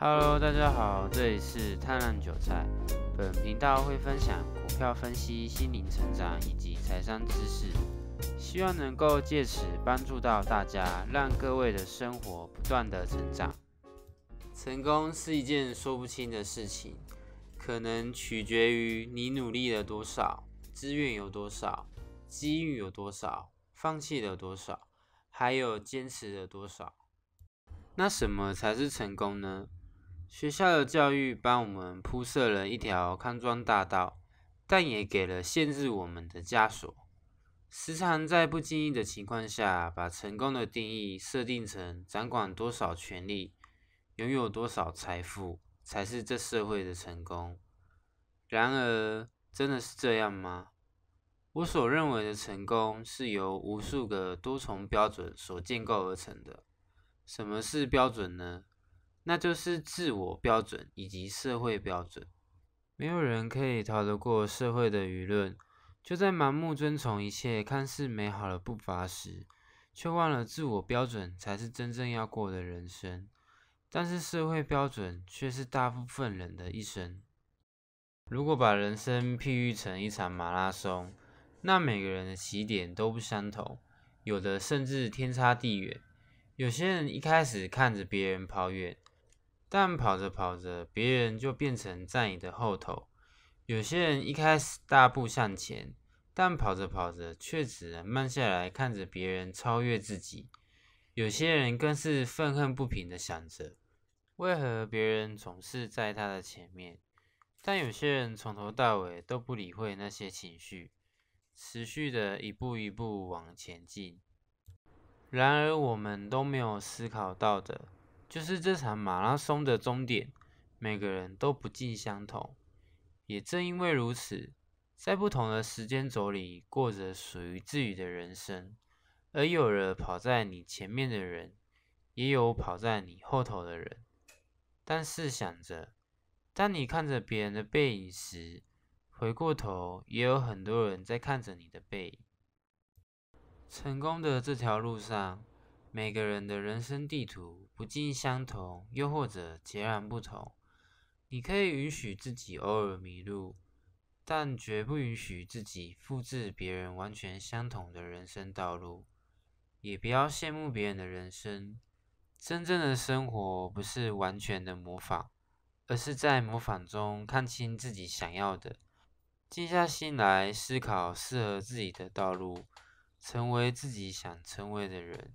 Hello，大家好，这里是探浪韭菜。本频道会分享股票分析、心灵成长以及财商知识，希望能够借此帮助到大家，让各位的生活不断的成长。成功是一件说不清的事情，可能取决于你努力了多少、资源有多少、机遇有多少、放弃了多少，还有坚持了多少。那什么才是成功呢？学校的教育帮我们铺设了一条康庄大道，但也给了限制我们的枷锁。时常在不经意的情况下，把成功的定义设定成掌管多少权力、拥有多少财富才是这社会的成功。然而，真的是这样吗？我所认为的成功是由无数个多重标准所建构而成的。什么是标准呢？那就是自我标准以及社会标准，没有人可以逃得过社会的舆论。就在盲目遵从一切看似美好的步伐时，却忘了自我标准才是真正要过的人生。但是社会标准却是大部分人的一生。如果把人生譬喻成一场马拉松，那每个人的起点都不相同，有的甚至天差地远。有些人一开始看着别人跑远。但跑着跑着，别人就变成在你的后头。有些人一开始大步向前，但跑着跑着却只能慢下来看着别人超越自己。有些人更是愤恨不平的想着：为何别人总是在他的前面？但有些人从头到尾都不理会那些情绪，持续的一步一步往前进。然而，我们都没有思考到的。就是这场马拉松的终点，每个人都不尽相同。也正因为如此，在不同的时间轴里过着属于自己的人生。而有了跑在你前面的人，也有跑在你后头的人。但试想着，当你看着别人的背影时，回过头，也有很多人在看着你的背影。成功的这条路上。每个人的人生地图不尽相同，又或者截然不同。你可以允许自己偶尔迷路，但绝不允许自己复制别人完全相同的人生道路。也不要羡慕别人的人生。真正的生活不是完全的模仿，而是在模仿中看清自己想要的，静下心来思考适合自己的道路，成为自己想成为的人。